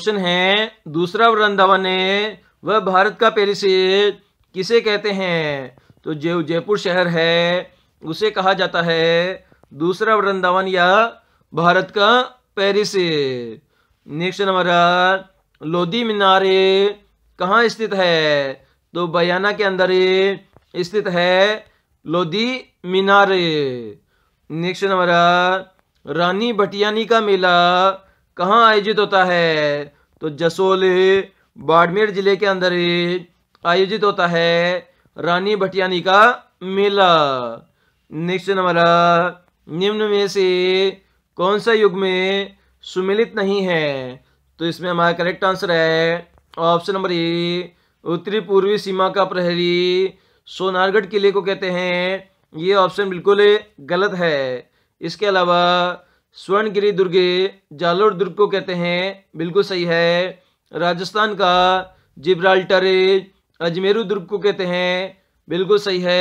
question है दूसरा वृंदावन है वह भारत का पेरिस किसे कहते हैं तो जो जयपुर शहर है उसे कहा जाता है दूसरा वृंदावन या भारत का Paris next number Lodhi Minar कहाँ स्थित है तो बयाना के अंदर स्थित है लोधी मीनार नेक्स्ट नंबर रानी भटियानी का मेला कहाँ आयोजित होता है तो जसोल बाड़मेर जिले के अंदर आयोजित होता है रानी भटियानी का मेला नेक्स्ट नंबर निम्न में से कौन सा युग में सुमिलित नहीं है तो इसमें हमारा करेक्ट आंसर है ऑप्शन नंबर ए उत्तरी पूर्वी सीमा का प्रहरी सोनारगढ़ किले को कहते हैं ये ऑप्शन बिल्कुल गलत है इसके अलावा स्वर्णगिरी दुर्गे जालोर दुर्ग को कहते हैं बिल्कुल सही है राजस्थान का जिब्राल्टर अजमेरू दुर्ग को कहते हैं बिल्कुल सही है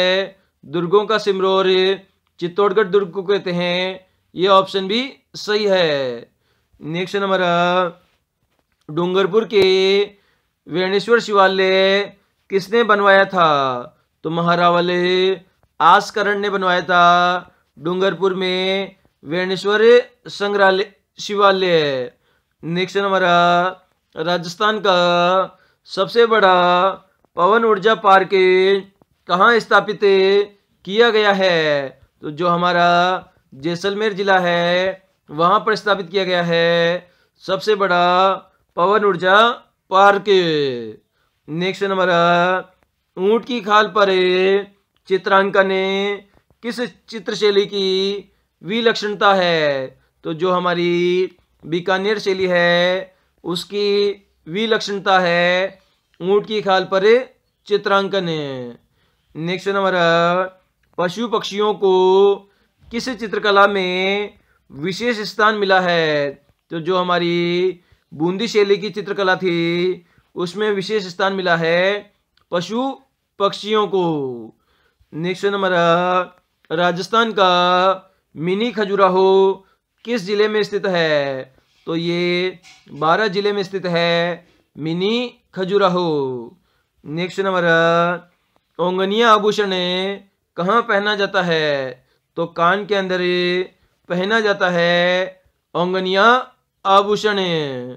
दुर्गों का सिमरौर चित्तौड़गढ़ दुर्ग को कहते हैं ये ऑप्शन भी सही है नेक्स्ट हमारा डूंगरपुर के वेणेश्वर शिवालय किसने बनवाया था तो महारावल आसकरण ने बनवाया था डूंगरपुर में वेणेश्वर संग्रहालय शिवालय नेक्स्ट हमारा राजस्थान का सबसे बड़ा पवन ऊर्जा पार्क कहाँ स्थापित किया गया है तो जो हमारा जैसलमेर जिला है वहाँ पर स्थापित किया गया है सबसे बड़ा पवन ऊर्जा पार्क नेक्स्ट नंबर ऊंट की खाल पर चित्रांकन किस चित्रशैली की विलक्षणता है तो जो हमारी बीकानेर शैली है उसकी विलक्षणता है ऊँट की खाल पर चित्रांकन नेक्स्ट नंबर पशु पक्षियों को किस चित्रकला में विशेष स्थान मिला है तो जो हमारी बूंदी शैली की चित्रकला थी उसमें विशेष स्थान मिला है पशु पक्षियों को नेक्स्ट नंबर राजस्थान का मिनी खजुराहो किस जिले में स्थित है तो ये बारह जिले में स्थित है मिनी खजुराहो नेक्स्ट नंबर ओंगनिया आभूषण कहाँ पहना जाता है तो कान के अंदर पहना जाता है ओंगनिया आभूषण